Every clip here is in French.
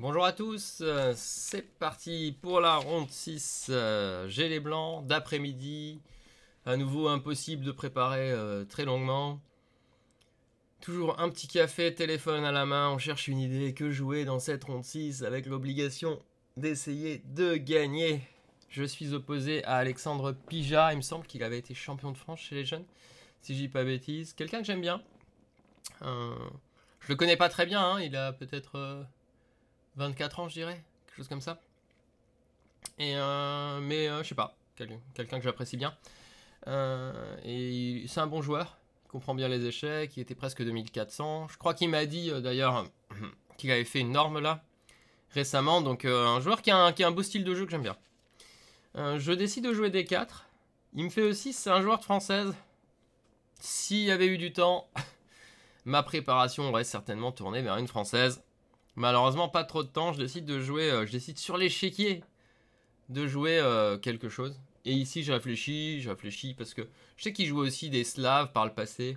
Bonjour à tous, euh, c'est parti pour la ronde 6 J'ai les blancs d'après-midi. À nouveau impossible de préparer euh, très longuement. Toujours un petit café, téléphone à la main, on cherche une idée que jouer dans cette ronde 6 avec l'obligation d'essayer de gagner. Je suis opposé à Alexandre Pija, il me semble qu'il avait été champion de France chez les jeunes, si je dis pas bêtise. Quelqu'un que j'aime bien. je le connais pas très bien, hein. il a peut-être euh, 24 ans, je dirais, quelque chose comme ça. Et, euh, mais euh, je sais pas, quelqu'un que j'apprécie bien. Euh, et c'est un bon joueur, il comprend bien les échecs, il était presque 2400. Je crois qu'il m'a dit d'ailleurs qu'il avait fait une norme là, récemment. Donc un joueur qui a un, qui a un, beau style de jeu que j'aime bien. je décide de jouer D4. Il me fait aussi, c'est un joueur de française. S'il y avait eu du temps, ma préparation aurait certainement tourné vers une française. Malheureusement, pas trop de temps. Je décide de jouer. Euh, je décide sur l'échiquier de jouer euh, quelque chose. Et ici, je réfléchis, je réfléchis parce que je sais qu'il joue aussi des Slaves par le passé.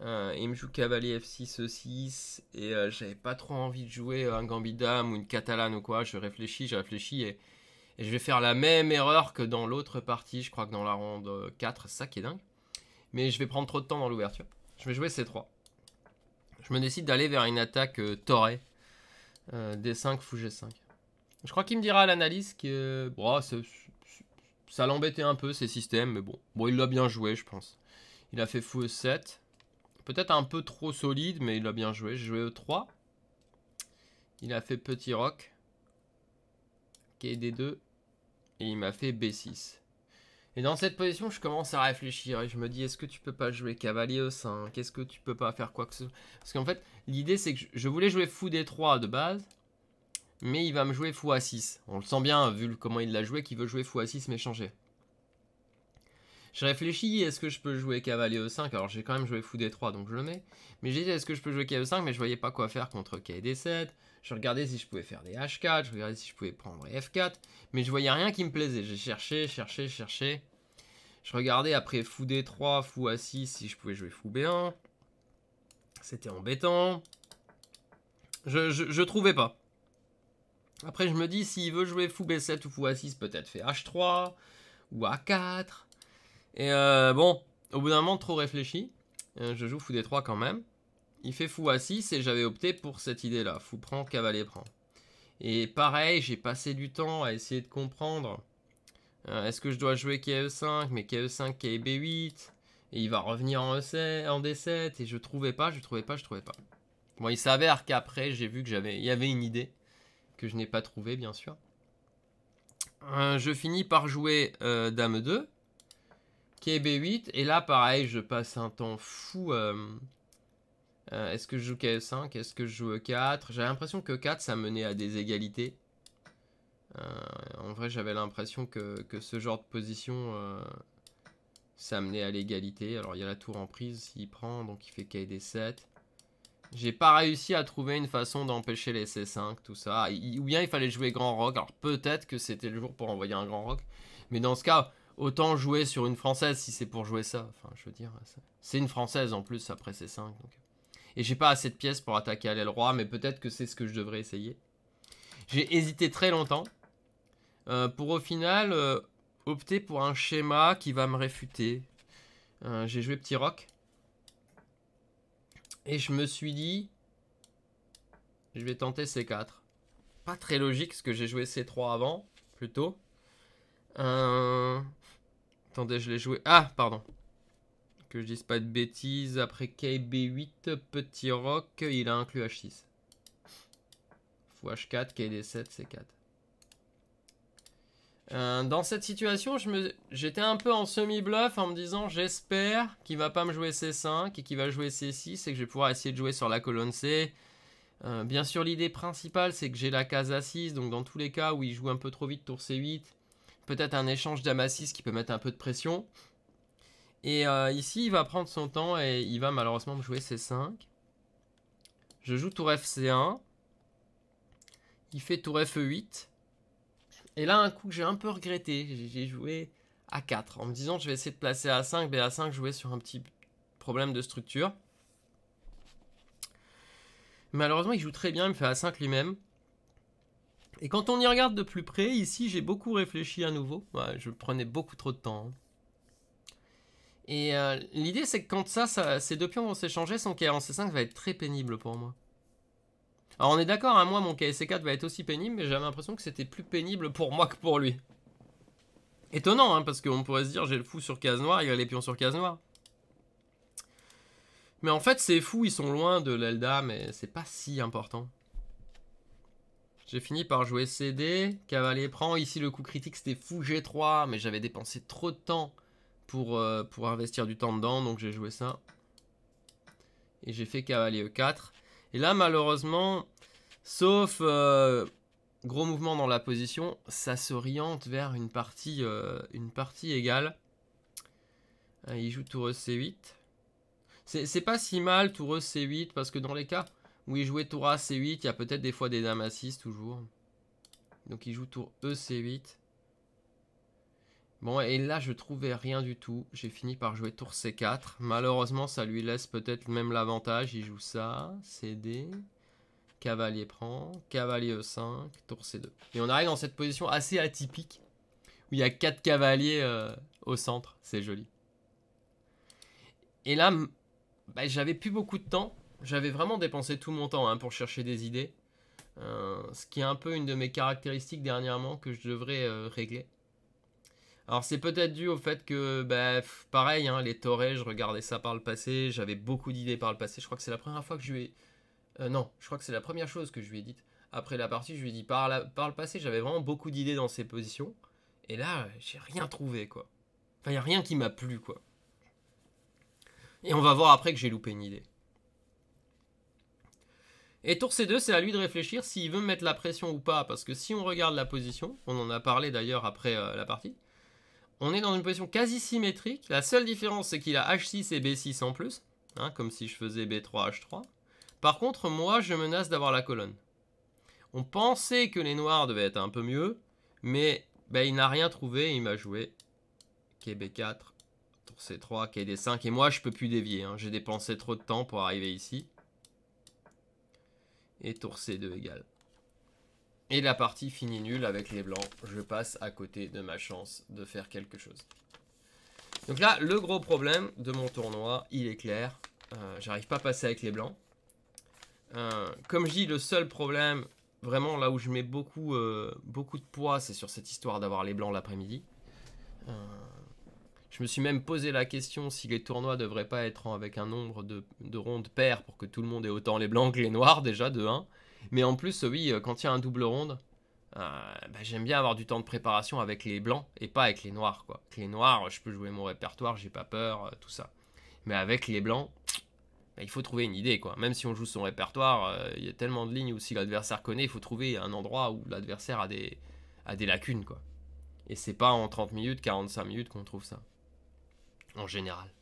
Euh, il me joue cavalier F6, E6. Et j'avais pas trop envie de jouer un Gambit Dame ou une Catalane ou quoi. Je réfléchis, je réfléchis et, je vais faire la même erreur que dans l'autre partie. Je crois que dans la ronde 4, ça qui est dingue. Mais je vais prendre trop de temps dans l'ouverture. Je vais jouer C3. Je me décide d'aller vers une attaque Toré. D5, fou G5. Je crois qu'il me dira à l'analyse que ah, ça, l'embêtait un peu ces systèmes, mais bon, bon il l'a bien joué, je pense. Il a fait fou E7. Peut-être un peu trop solide, mais il l'a bien joué. J'ai joué E3. Il a fait petit roc. KD2. Et il m'a fait B6. Et dans cette position, je commence à réfléchir et je me dis est-ce que tu peux pas jouer cavalier au 5 Est-ce que tu peux pas faire quoi que ce soit Parce qu'en fait, l'idée c'est que je voulais jouer fou d3 de base, mais il va me jouer fou à 6. On le sent bien vu comment il l'a joué qu'il veut jouer fou à 6 mais changer. Je réfléchis, est-ce que je peux jouer cavalier E5 Alors j'ai quand même joué fou D3 donc je le mets. Mais j'ai dit, est-ce que je peux jouer cavalier E5 Mais je voyais pas quoi faire contre kd 7 je regardais si je pouvais faire des H4, je regardais si je pouvais prendre F4, mais je voyais rien qui me plaisait. J'ai cherché, cherché, cherché. Je regardais après fou D3, fou A6 si je pouvais jouer fou B1. C'était embêtant. Je, je, trouvais pas. Après, je me dis, s'il veut jouer fou B7 ou fou A6, peut-être fait H3 ou A4. Et euh, bon, au bout d'un moment, trop réfléchi. Euh, je joue fou D3 quand même il fait fou à 6 et j'avais opté pour cette idée-là. Fou prend, cavalier prend. Et pareil, j'ai passé du temps à essayer de comprendre. Hein, est-ce que je dois jouer KE5, mais KE5, KB8 e Et il va revenir en, e en D7. Et je trouvais pas, je trouvais pas, je trouvais pas. Bon, il s'avère qu'après, j'ai vu que j'avais, il y avait une idée que je n'ai pas trouvée, bien sûr. Hein, je finis par jouer euh, Dame 2, KB8, e et là, pareil, je passe un temps fou euh, euh, est-ce que je joue kf 5 Est-ce que je joue E4 J'avais l'impression que E4 ça menait à des égalités. Euh, en vrai, j'avais l'impression que, ce genre de position euh, ça menait à l'égalité. Alors il y a la tour en prise s'il prend, donc il fait KD7. J'ai pas réussi à trouver une façon d'empêcher les C5, tout ça. Ah, ou bien il fallait jouer grand rock. Alors peut-être que c'était le jour pour envoyer un grand rock. Mais dans ce cas, autant jouer sur une française si c'est pour jouer ça. Enfin, je veux dire, c'est une française en plus après C5. Donc. Et j'ai pas assez de pièces pour attaquer à l'aile roi, mais peut-être que c'est ce que je devrais essayer. J'ai hésité très longtemps euh, pour au final euh, opter pour un schéma qui va me réfuter. Euh, j'ai joué petit rock. Et je me suis dit, je vais tenter C4. Pas très logique, parce que j'ai joué C3 avant, plutôt. Attendez, je l'ai joué... Ah, pardon que je dise pas de bêtises, après KB8, Petit Rock, il a inclus H6. Fou H4, KD7, C4. dans cette situation, j'étais un peu en semi-bluff en me disant j'espère qu'il va pas me jouer C5 et qu'il va jouer C6 et que je vais pouvoir essayer de jouer sur la colonne C. Euh, bien sûr, l'idée principale, c'est que j'ai la case A6, donc dans tous les cas où il joue un peu trop vite, tour C8, peut-être un échange a 6 qui peut mettre un peu de pression. Et euh, ici, il va prendre son temps et il va malheureusement me jouer C5. Je joue tour F1. Il fait tour F8. Et là, un coup que j'ai un peu regretté, j'ai joué A4. En me disant, je vais essayer de placer A5, mais A5 jouait sur un petit problème de structure. Malheureusement, il joue très bien, il me fait A5 lui-même. Et quand on y regarde de plus près, ici, j'ai beaucoup réfléchi à nouveau. je prenais beaucoup trop de temps. Hein. Et euh, l'idée, c'est que quand ça, ces deux pions vont s'échanger, son c 5 va être très pénible pour moi. Alors on est d'accord, à hein, moi, mon KSC4 va être aussi pénible, mais j'avais l'impression que c'était plus pénible pour moi que pour lui. Étonnant, hein, parce qu'on pourrait se dire, j'ai le fou sur case noire, il y a les pions sur case noire. Mais en fait, ces fous, ils sont loin de l'Elda, mais c'est pas si important. J'ai fini par jouer CD, cavalier prend, ici le coup critique c'était fou G3, mais j'avais dépensé trop de temps pour, euh, pour investir du temps dedans. Donc j'ai joué ça. Et j'ai fait cavalier E4. Et là, malheureusement, sauf euh, gros mouvement dans la position, ça s'oriente vers une partie, euh, une partie égale. il joue tour C8. C'est pas si mal tour C8 parce que dans les cas où il jouait tour A C8, il y a peut-être des fois des dames à 6 toujours. Donc il joue tour E C8. Bon, et là, je trouvais rien du tout. J'ai fini par jouer tour C4. Malheureusement, ça lui laisse peut-être même l'avantage. Il joue ça, CD, cavalier prend, cavalier E5, tour C2. Et on arrive dans cette position assez atypique, où il y a 4 cavaliers euh, au centre. C'est joli. Et là, bah, j'avais plus beaucoup de temps. J'avais vraiment dépensé tout mon temps hein, pour chercher des idées. Euh, ce qui est un peu une de mes caractéristiques dernièrement que je devrais euh, régler. Alors c'est peut-être dû au fait que, bah, pareil, hein, les torrés, je regardais ça par le passé, j'avais beaucoup d'idées par le passé. Je crois que c'est la première fois que je lui ai... Euh, non, je crois que c'est la première chose que je lui ai dite. Après la partie, je lui ai dit par, le passé, j'avais vraiment beaucoup d'idées dans ces positions. Et là, j'ai rien trouvé, quoi. Enfin, il n'y a rien qui m'a plu, quoi. Et on va voir après que j'ai loupé une idée. Et tour C2, c'est à lui de réfléchir s'il veut mettre la pression ou pas. Parce que si on regarde la position, on en a parlé d'ailleurs après euh, la partie, on est dans une position quasi symétrique. La seule différence, c'est qu'il a H6 et B6 en plus, hein, comme si je faisais B3, H3. Par contre, moi, je menace d'avoir la colonne. On pensait que les noirs devaient être un peu mieux, mais ben, il n'a rien trouvé, il m'a joué KB4, tour C3, KD5, et moi, je peux plus dévier. Hein. J'ai dépensé trop de temps pour arriver ici. Et tour C2 égale et la partie finit nulle avec les blancs. Je passe à côté de ma chance de faire quelque chose. Donc là, le gros problème de mon tournoi, il est clair. Euh, j'arrive pas à passer avec les blancs. Euh, comme je dis, le seul problème, vraiment là où je mets beaucoup, euh, beaucoup de poids, c'est sur cette histoire d'avoir les blancs l'après-midi. je me suis même posé la question si les tournois devraient pas être avec un nombre de, de rondes paires pour que tout le monde ait autant les blancs que les noirs déjà de 1. Mais en plus, oui, euh, quand il y a un double ronde, euh, bah, j'aime bien avoir du temps de préparation avec les blancs et pas avec les noirs. Quoi. Avec les noirs, je peux jouer mon répertoire, j'ai pas peur, euh, tout ça. Mais avec les blancs, bah, il faut trouver une idée. Quoi. Même si on joue son répertoire, il y a tellement de lignes où si l'adversaire connaît, il faut trouver un endroit où l'adversaire a des, a des lacunes. Quoi. Et c'est pas en 30 minutes, 45 minutes qu'on trouve ça. En général.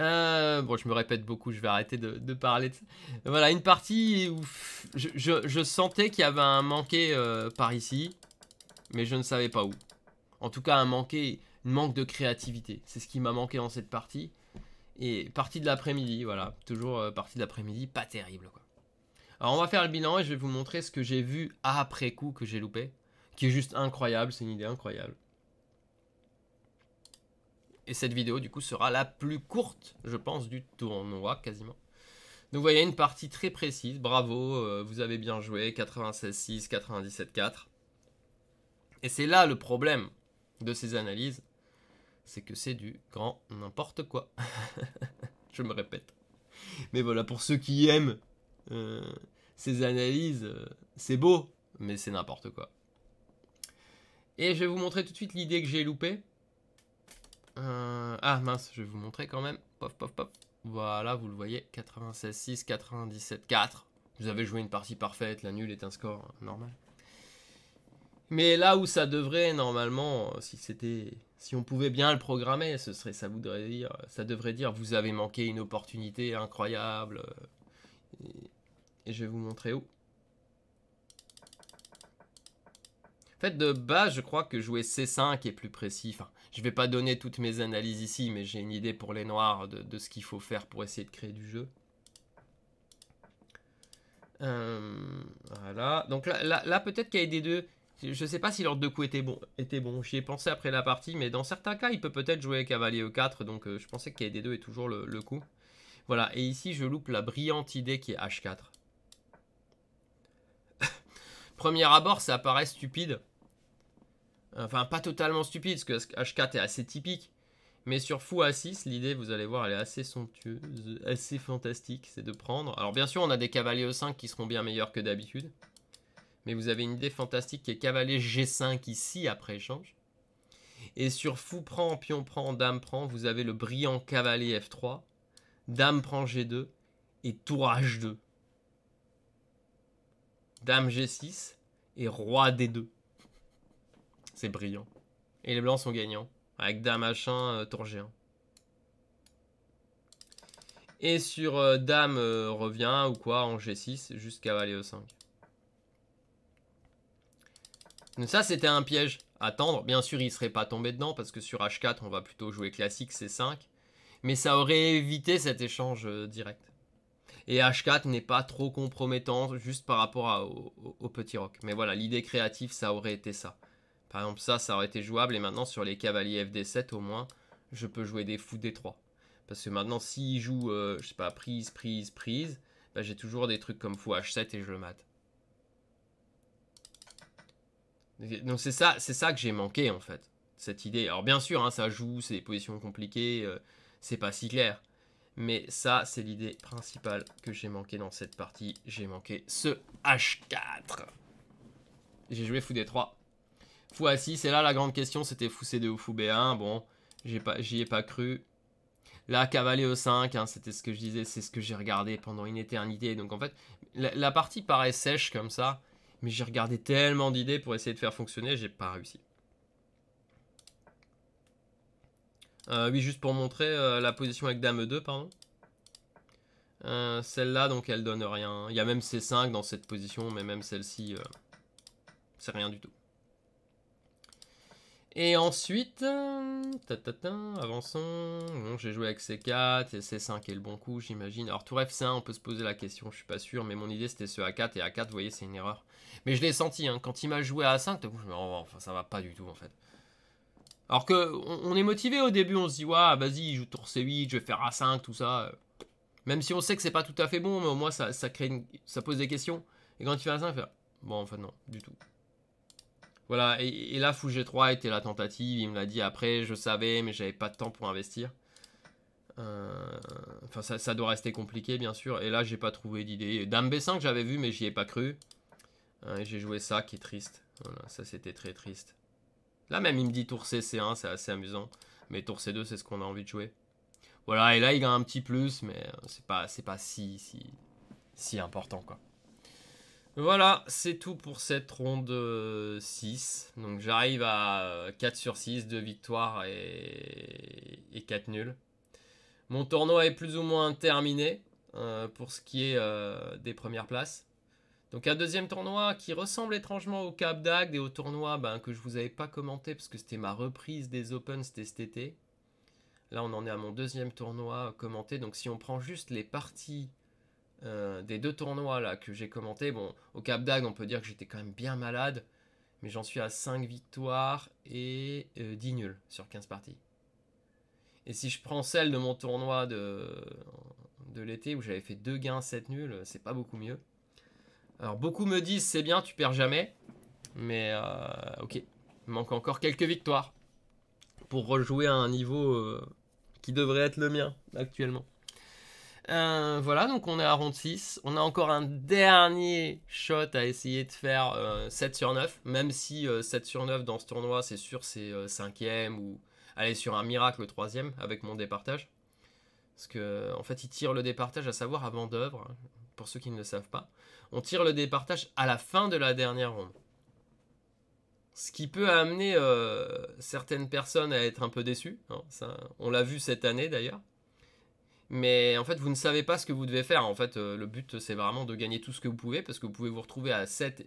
Euh, bon, je me répète beaucoup, je vais arrêter de, parler. De... Voilà, une partie où je, sentais qu'il y avait un manqué euh, par ici, mais je ne savais pas où. En tout cas, un manqué, une manque de créativité. C'est ce qui m'a manqué dans cette partie. Et partie de l'après-midi, voilà. Toujours euh, partie de l'après-midi, pas terrible, quoi. Alors, on va faire le bilan et je vais vous montrer ce que j'ai vu après coup que j'ai loupé, qui est juste incroyable, c'est une idée incroyable. Et cette vidéo, du coup, sera la plus courte, je pense, du tournoi, quasiment. Donc, vous voyez, une partie très précise. Bravo, euh, vous avez bien joué. 96-6, 97-4. Et c'est là le problème de ces analyses. C'est que c'est du grand n'importe quoi. je me répète. Mais voilà, pour ceux qui aiment euh, ces analyses, euh, c'est beau, mais c'est n'importe quoi. Et je vais vous montrer tout de suite l'idée que j'ai loupée. Euh, ah mince, je vais vous montrer quand même. Pof, pof, Voilà, vous le voyez, 96-6, 97-4. Vous avez joué une partie parfaite, la nulle est un score euh, normal. Mais là où ça devrait normalement, euh, si c'était, si on pouvait bien le programmer, ce serait, ça voudrait dire, ça devrait dire, vous avez manqué une opportunité incroyable. et je vais vous montrer où. fait, de base, je crois que jouer C5 est plus précis. Enfin, je vais pas donner toutes mes analyses ici, mais j'ai une idée pour les noirs de, ce qu'il faut faire pour essayer de créer du jeu. Euh, voilà. Donc là, là, peut-être qu'il y a des deux. Je sais pas si l'ordre deux coups était bon. Était bon. J'y ai pensé après la partie, mais dans certains cas, il peut peut-être jouer cavalier E4. Donc euh, je pensais que des deux est toujours le, coup. Voilà. Et ici, je loupe la brillante idée qui est H4. Premier abord, ça paraît stupide. Enfin, pas totalement stupide, parce que H4 est assez typique. Mais sur Fou A6, l'idée, vous allez voir, elle est assez somptueuse, assez fantastique. C'est de prendre. Alors, bien sûr, on a des cavaliers E5 qui seront bien meilleurs que d'habitude. Mais vous avez une idée fantastique qui est cavalier G5 ici après échange. Et sur Fou prend, Pion prend, Dame prend, vous avez le brillant cavalier F3. Dame prend G2 et tour H2. Dame G6 et roi D2. C'est brillant. Et les blancs sont gagnants. Avec dame h tour G1. Et sur euh, dame euh, revient ou quoi en G6 jusqu'à valet E5. ça c'était un piège à tendre. Bien sûr il serait pas tombé dedans parce que sur H4 on va plutôt jouer classique C5. Mais ça aurait évité cet échange euh, direct. Et H4 n'est pas trop compromettant juste par rapport au, au, petit rock. Mais voilà, l'idée créative, ça aurait été ça. Par exemple, ça, ça aurait été jouable. Et maintenant, sur les cavaliers FD7, au moins, je peux jouer des fous D3. Parce que maintenant, s'il joue, euh, je sais pas, prise, prise, prise, bah, j'ai toujours des trucs comme fou H7 et je le mate. Donc c'est ça, c'est ça que j'ai manqué en fait, cette idée. Alors bien sûr, hein, ça joue, c'est des positions compliquées, euh, c'est pas si clair. Mais ça, c'est l'idée principale que j'ai manqué dans cette partie. J'ai manqué ce H4. J'ai joué fou D3 Fou c'est 6, là la grande question c'était fou C2 ou fou B1, bon, j'y ai, pas, cru. Là, cavalier E5, hein, c'était ce que je disais, c'est ce que j'ai regardé pendant une éternité. Donc en fait, la, partie paraît sèche comme ça, mais j'ai regardé tellement d'idées pour essayer de faire fonctionner, j'ai pas réussi. Euh, oui, juste pour montrer euh, la position avec Dame 2 pardon. Euh, celle-là, donc elle donne rien. Il y a même C5 dans cette position, mais même celle-ci, c'est rien du tout. Et ensuite, euh, avançons. j'ai joué avec C4 et C5 est le bon coup, j'imagine. Alors tour F5, on peut se poser la question, je suis pas sûr, mais mon idée c'était ce A4 et A4, vous voyez, c'est une erreur. Mais je l'ai senti, hein. quand il m'a joué à A5, je me oh, enfin ça va pas du tout en fait. Alors qu'on est motivé au début, on se dit, ouah vas-y, je joue tour C8, je vais faire A5, tout ça. Même si on sait que c'est pas tout à fait bon, mais au moins ça, crée ça pose des questions. Et quand il fait A5, il fait, bon en fait non, du tout. Voilà, et, là, là, g 3 était la tentative. Il me l'a dit après, je savais, mais j'avais pas de temps pour investir. Euh, enfin, ça, doit rester compliqué, bien sûr. Et là, j'ai pas trouvé d'idée. Dame B5, j'avais vu, mais j'y ai pas cru. Euh, j'ai joué ça, qui est triste. Voilà, ça, c'était très triste. Là, même, il me dit tour C, C1, c'est assez amusant. Mais tour C2, c'est ce qu'on a envie de jouer. Voilà, et là, il a un petit plus, mais euh, c'est pas, pas si, si, si important, quoi. Voilà, c'est tout pour cette ronde 6. Euh, Donc j'arrive à 4 euh, sur 6, 2 victoires et, 4 nuls. Mon tournoi est plus ou moins terminé euh, pour ce qui est des premières places. Donc un deuxième tournoi qui ressemble étrangement au Cap d'Agde et au tournoi ben, que je vous avais pas commenté parce que c'était ma reprise des Opens cet été. Là on en est à mon deuxième tournoi commenté. Donc si on prend juste les parties euh, des deux tournois là que j'ai commenté. Bon, au Cap d'Ag on peut dire que j'étais quand même bien malade, mais j'en suis à 5 victoires et 10 euh, nuls sur 15 parties. Et si je prends celle de mon tournoi de, de l'été où j'avais fait 2 gains, 7 nuls, c'est pas beaucoup mieux. Alors beaucoup me disent c'est bien, tu perds jamais. Mais euh, ok, il manque encore quelques victoires pour rejouer à un niveau qui devrait être le mien actuellement. Euh, voilà, donc on est à ronde 6. On a encore un dernier shot à essayer de faire 7 euh, sur 9. Même si 7 euh, sur 9 dans ce tournoi, c'est sûr, c'est 5ème ou aller sur un miracle 3ème avec mon départage. Parce que en fait, il tire le départage à savoir avant d'oeuvre pour ceux qui ne le savent pas. On tire le départage à la fin de la dernière ronde. Ce qui peut amener certaines personnes à être un peu déçues. Hein, on l'a vu cette année d'ailleurs. Mais en fait, vous ne savez pas ce que vous devez faire. En fait, euh, le but, c'est vraiment de gagner tout ce que vous pouvez parce que vous pouvez vous retrouver à 7,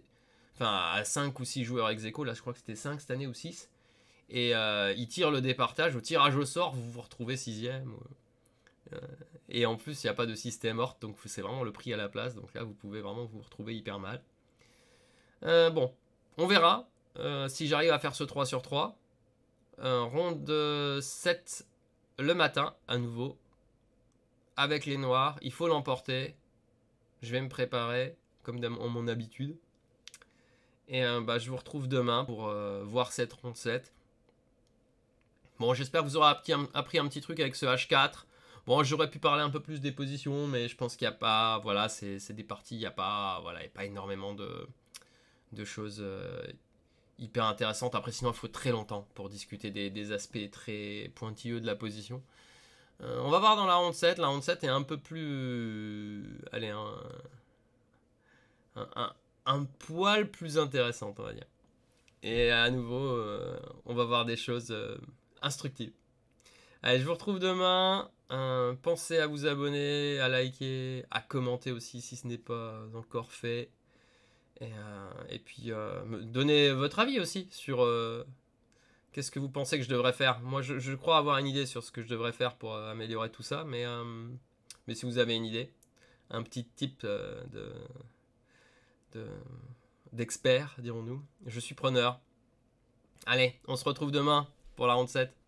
enfin, à 5 ou 6 joueurs ex Là, je crois que c'était 5 cette année ou 6. Et euh, ils tirent le départage. Au tirage au sort, vous vous retrouvez 6 ème euh, et en plus, il n'y a pas de système hort, donc c'est vraiment le prix à la place. Donc là, vous pouvez vraiment vous retrouver hyper mal. bon, on verra si j'arrive à faire ce 3 sur 3. ronde 7 le matin, à nouveau, avec les noirs, il faut l'emporter. Je vais me préparer, comme en mon habitude. Et euh, bah, je vous retrouve demain pour euh, voir cette ronde 7. Bon, j'espère que vous aurez appris un, petit truc avec ce H4. Bon, j'aurais pu parler un peu plus des positions, mais je pense qu'il n'y a pas... Voilà, c'est des parties, il n'y a, pas, voilà, pas énormément de, choses euh, hyper intéressantes. Après, sinon, il faut très longtemps pour discuter des aspects très pointilleux de la position. Euh, on va voir dans la ronde 7. La ronde 7 est un peu plus. Allez, un. Un, poil plus intéressante, on va dire. Et à nouveau, euh, on va voir des choses euh, instructives. Allez, je vous retrouve demain. pensez à vous abonner, à liker, à commenter aussi si ce n'est pas encore fait. Et, et puis, donnez votre avis aussi sur Qu'est-ce que vous pensez que je devrais faire Moi, je, crois avoir une idée sur ce que je devrais faire pour euh, améliorer tout ça, mais, euh, mais si vous avez une idée, un petit type euh, de, d'expert, dirons-nous, je suis preneur. Allez, on se retrouve demain pour la ronde 7.